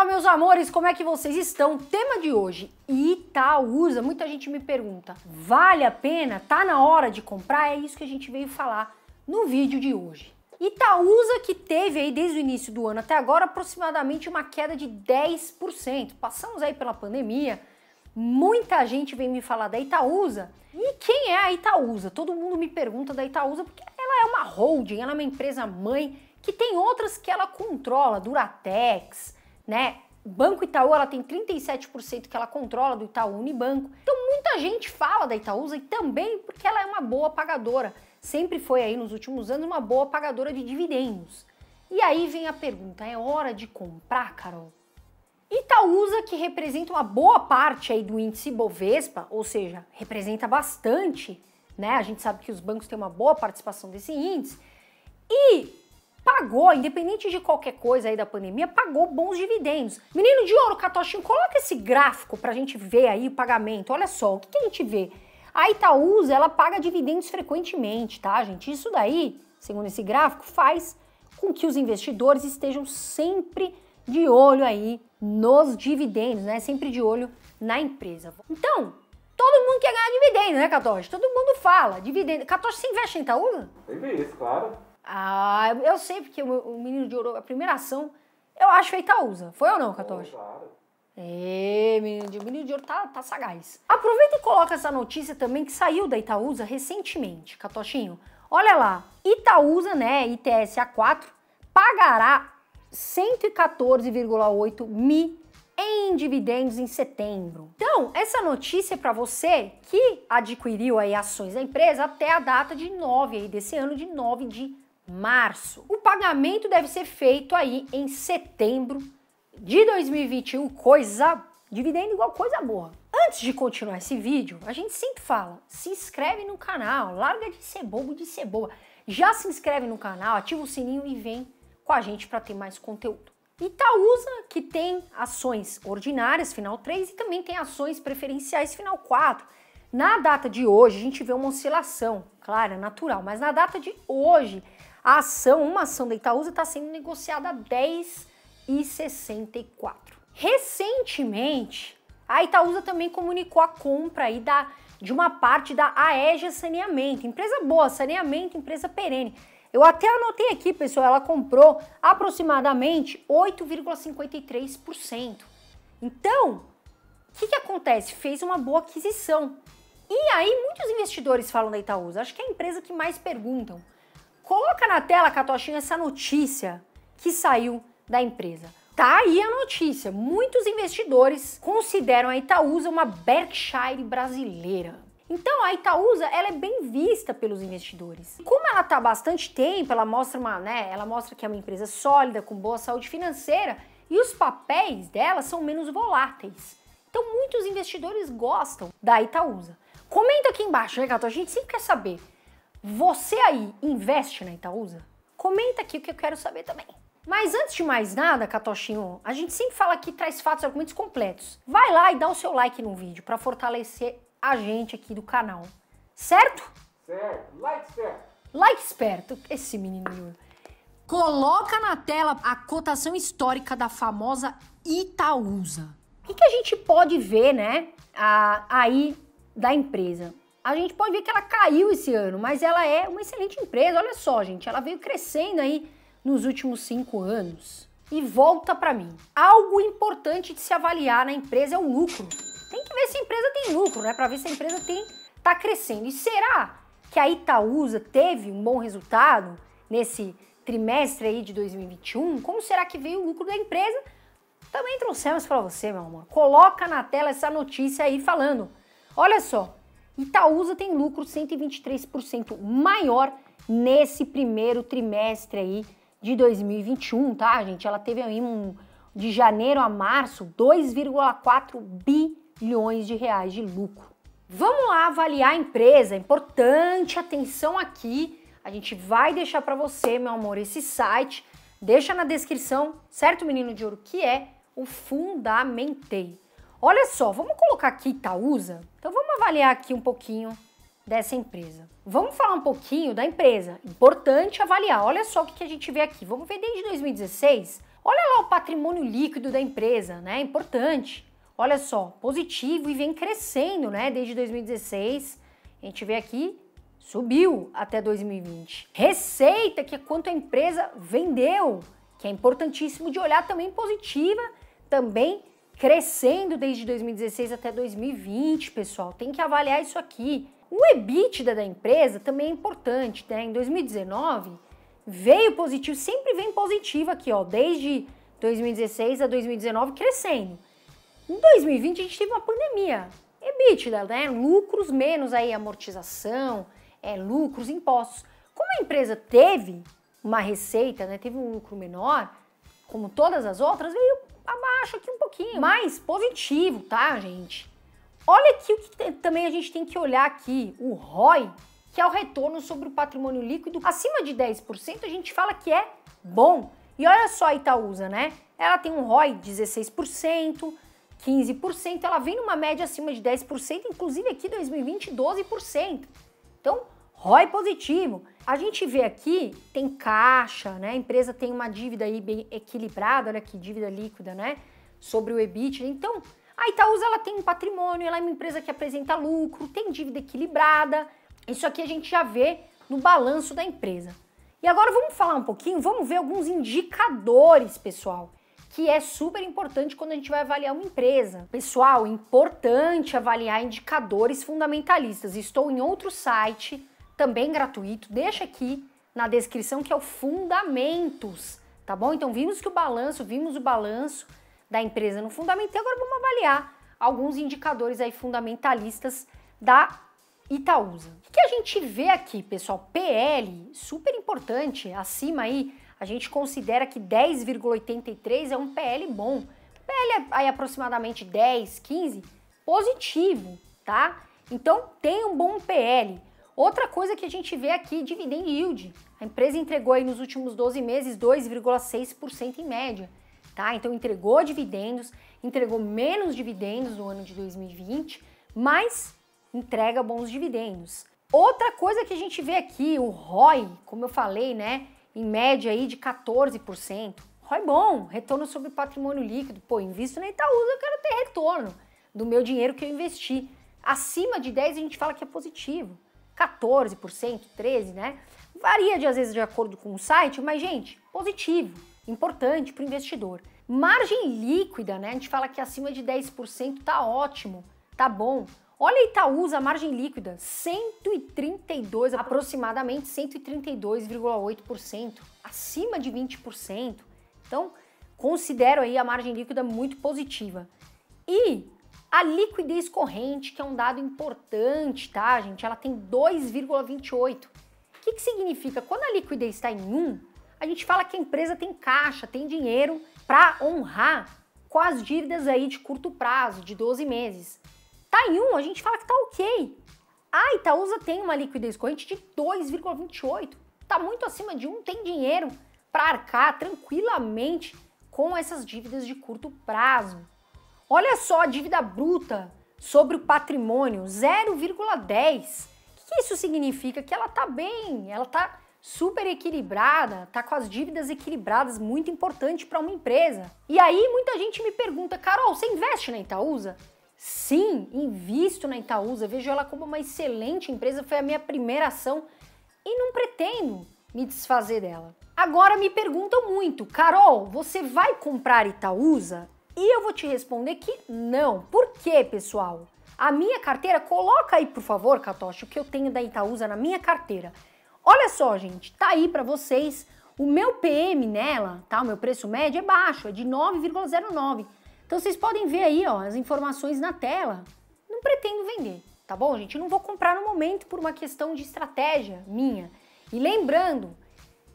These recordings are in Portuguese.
Olá meus amores, como é que vocês estão? Tema de hoje, Itaúsa. Muita gente me pergunta, vale a pena? Tá na hora de comprar? É isso que a gente veio falar no vídeo de hoje. Itaúsa que teve aí desde o início do ano até agora aproximadamente uma queda de 10%. Passamos aí pela pandemia, muita gente vem me falar da Itaúsa. E quem é a Itaúsa? Todo mundo me pergunta da Itaúsa porque ela é uma holding, ela é uma empresa mãe que tem outras que ela controla, Duratex, né? Banco Itaú, ela tem 37% que ela controla do Itaú Unibanco. Então muita gente fala da Itaúsa e também porque ela é uma boa pagadora. Sempre foi aí nos últimos anos uma boa pagadora de dividendos. E aí vem a pergunta, é hora de comprar, Carol? Itaúsa, que representa uma boa parte aí do índice Bovespa, ou seja, representa bastante, né? A gente sabe que os bancos têm uma boa participação desse índice. E pagou, independente de qualquer coisa aí da pandemia, pagou bons dividendos. Menino de ouro, Catochinho, coloca esse gráfico pra gente ver aí o pagamento. Olha só, o que, que a gente vê? A Itaúsa, ela paga dividendos frequentemente, tá, gente? Isso daí, segundo esse gráfico, faz com que os investidores estejam sempre de olho aí nos dividendos, né? Sempre de olho na empresa. Então, todo mundo quer ganhar dividendo, né, Catoche? Todo mundo fala. Dividendo. Catoche, você investe em Itaúsa? Eu invisto, claro. Ah, eu sei porque o, menino de ouro, a primeira ação, eu acho é Itaúsa. Foi ou não, Catocha? Claro. É, menino de, menino de ouro tá, tá sagaz. Aproveita e coloca essa notícia também que saiu da Itaúsa recentemente, Catochinho. Olha lá, Itaúsa, né, ITSA 4, pagará 114,8 mi em dividendos em setembro. Então, essa notícia é para você que adquiriu aí ações da empresa até a data de 9 aí desse ano de 9 de março. O pagamento deve ser feito aí em setembro de 2021, coisa dividendo igual coisa boa. Antes de continuar esse vídeo, a gente sempre fala: se inscreve no canal, larga de ser bobo de ser boa. Já se inscreve no canal, ativa o sininho e vem com a gente para ter mais conteúdo. Itaúsa, que tem ações ordinárias, final 3, e também tem ações preferenciais, final 4. Na data de hoje, a gente vê uma oscilação, claro, é natural, mas na data de hoje, a ação, uma ação da Itaúsa está sendo negociada a 10,64. Recentemente, a Itaúsa também comunicou a compra aí da, de uma parte da Aegia Saneamento, empresa boa, saneamento, empresa perene. Eu até anotei aqui, pessoal, ela comprou aproximadamente 8,53%. Então, o que, que acontece? Fez uma boa aquisição. E aí, muitos investidores falam da Itaúsa. Acho que é a empresa que mais perguntam. Coloca na tela, Catochinha, essa notícia que saiu da empresa. Tá aí a notícia. Muitos investidores consideram a Itaúsa uma Berkshire brasileira. Então a Itaúsa ela é bem vista pelos investidores. Como ela está há bastante tempo, ela mostra uma, né, ela mostra que é uma empresa sólida, com boa saúde financeira e os papéis dela são menos voláteis. Então muitos investidores gostam da Itaúsa. Comenta aqui embaixo, né, Gato? A gente sempre quer saber. Você aí investe na Itaúsa? Comenta aqui o que eu quero saber também. Mas antes de mais nada, Catochinho, a gente sempre fala que traz fatos e argumentos completos. Vai lá e dá o seu like no vídeo para fortalecer a gente aqui do canal. Certo? Certo. Like certo. Like esperto, esse menino. Coloca na tela a cotação histórica da famosa Itaúsa. O que, que a gente pode ver, né, a, aí da empresa? A gente pode ver que ela caiu esse ano, mas ela é uma excelente empresa. Olha só, gente, ela veio crescendo aí nos últimos cinco anos. E volta para mim. Algo importante de se avaliar na empresa é o lucro. Tem que ver se a empresa tem lucro, né? Para ver se a empresa tem tá crescendo. E será que a Itaúsa teve um bom resultado nesse trimestre aí de 2021? Como será que veio o lucro da empresa? Também trouxemos para você, meu amor. Coloca na tela essa notícia aí falando. Olha só, Itaúsa tem lucro 123% maior nesse primeiro trimestre aí de 2021, tá, gente? Ela teve aí um de janeiro a março 2,4 bilhões de reais de lucro. Vamos lá avaliar a empresa. É importante atenção aqui. A gente vai deixar para você, meu amor, esse site. Deixa na descrição, certo, menino de ouro, que é o Fundamentei. Olha só, vamos colocar aqui Itaúsa. Então avaliar aqui um pouquinho dessa empresa. Vamos falar um pouquinho da empresa. Importante avaliar. Olha só o que a gente vê aqui. Vamos ver desde 2016. Olha lá o patrimônio líquido da empresa, né? É importante. Olha só, positivo e vem crescendo, né? Desde 2016. A gente vê aqui, subiu até 2020. Receita, que é quanto a empresa vendeu, que é importantíssimo de olhar também positiva, também crescendo desde 2016 até 2020, pessoal. Tem que avaliar isso aqui. O EBITDA da empresa também é importante, né? Em 2019 veio positivo, sempre vem positivo aqui, ó, desde 2016 a 2019 crescendo. Em 2020 a gente teve uma pandemia. EBITDA, né? Lucros menos aí amortização, é, lucros, impostos. Como a empresa teve uma receita, né, teve um lucro menor, como todas as outras, veio abaixo aqui um pouquinho, mas positivo, tá, gente? Olha aqui o que também a gente tem que olhar aqui, o ROI, que é o retorno sobre o patrimônio líquido acima de 10%, a gente fala que é bom. E olha só a Itaúsa, né? Ela tem um ROI de 16%, 15%, ela vem numa média acima de 10%, inclusive aqui 2020, 12%. Então, ROI positivo. A gente vê aqui, tem caixa, né? A empresa tem uma dívida aí bem equilibrada, olha aqui, dívida líquida, né? Sobre o EBIT. Né? Então, a Itaúsa, ela tem um patrimônio, ela é uma empresa que apresenta lucro, tem dívida equilibrada. Isso aqui a gente já vê no balanço da empresa. E agora vamos falar um pouquinho, vamos ver alguns indicadores, pessoal, que é super importante quando a gente vai avaliar uma empresa. Pessoal, é importante avaliar indicadores fundamentalistas. Estou em outro site também gratuito. Deixa aqui na descrição que é o Fundamentos, tá bom? Então vimos que o balanço, vimos o balanço da empresa no fundamento e agora vamos avaliar alguns indicadores aí fundamentalistas da Itaúsa. O que a gente vê aqui, pessoal? PL, super importante, acima aí, a gente considera que 10,83 é um PL bom. PL é aí aproximadamente 10, 15, positivo, tá? Então tem um bom PL. Outra coisa que a gente vê aqui, dividend yield. A empresa entregou aí nos últimos 12 meses 2,6% em média, tá? Então entregou dividendos, entregou menos dividendos no ano de 2020, mas entrega bons dividendos. Outra coisa que a gente vê aqui, o ROI, como eu falei, né, em média aí de 14%. ROI bom, retorno sobre patrimônio líquido. Pô, invisto na Itaúsa, eu quero ter retorno do meu dinheiro que eu investi. Acima de 10 a gente fala que é positivo. 14%, 13%, né? Varia de, às vezes de acordo com o site, mas, gente, positivo, importante para o investidor. Margem líquida, né? A gente fala que acima de 10% tá ótimo, tá bom. Olha a Itaúsa, a margem líquida, 132, aproximadamente 132,8%, acima de 20%. Então, considero aí a margem líquida muito positiva. E a liquidez corrente, que é um dado importante, tá, gente? Ela tem 2,28. O que, que significa? Quando a liquidez está em 1, a gente fala que a empresa tem caixa, tem dinheiro para honrar com as dívidas aí de curto prazo, de 12 meses. Tá em 1, a gente fala que tá ok. A Itaúsa tem uma liquidez corrente de 2,28. Tá muito acima de 1, tem dinheiro para arcar tranquilamente com essas dívidas de curto prazo. Olha só a dívida bruta sobre o patrimônio, 0,10. O que isso significa? Que ela está bem, ela está super equilibrada, está com as dívidas equilibradas, muito importante para uma empresa. E aí muita gente me pergunta, Carol, você investe na Itaúsa? Sim, invisto na Itaúsa, vejo ela como uma excelente empresa, foi a minha primeira ação e não pretendo me desfazer dela. Agora me perguntam muito, Carol, você vai comprar Itaúsa? E eu vou te responder que não. Por quê, pessoal? A minha carteira, coloca aí, por favor, Catoche, o que eu tenho da Itaúsa na minha carteira. Olha só, gente, tá aí para vocês. O meu PM nela, tá? O meu preço médio é baixo, é de 9,09. Então vocês podem ver aí, ó, as informações na tela. Não pretendo vender, tá bom, gente? Eu não vou comprar no momento por uma questão de estratégia minha. E lembrando,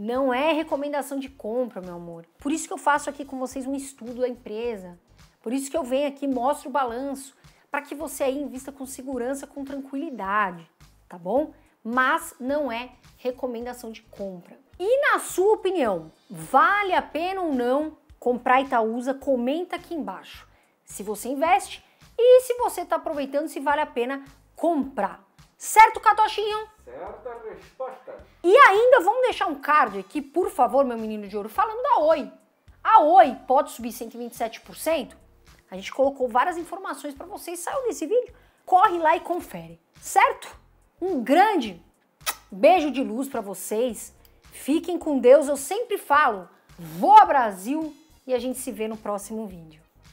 não é recomendação de compra, meu amor. Por isso que eu faço aqui com vocês um estudo da empresa. Por isso que eu venho aqui mostro o balanço para que você aí invista com segurança, com tranquilidade, tá bom? Mas não é recomendação de compra. E na sua opinião, vale a pena ou não comprar Itaúsa? Comenta aqui embaixo. Se você investe e se você está aproveitando, se vale a pena comprar. Certo, Catochinho? Certa resposta. E ainda vamos deixar um card aqui, por favor, meu menino de ouro, falando da Oi. A Oi pode subir 127%? A gente colocou várias informações para vocês, saiu desse vídeo. Corre lá e confere, certo? Um grande beijo de luz para vocês. Fiquem com Deus, eu sempre falo. Vou ao Brasil e a gente se vê no próximo vídeo.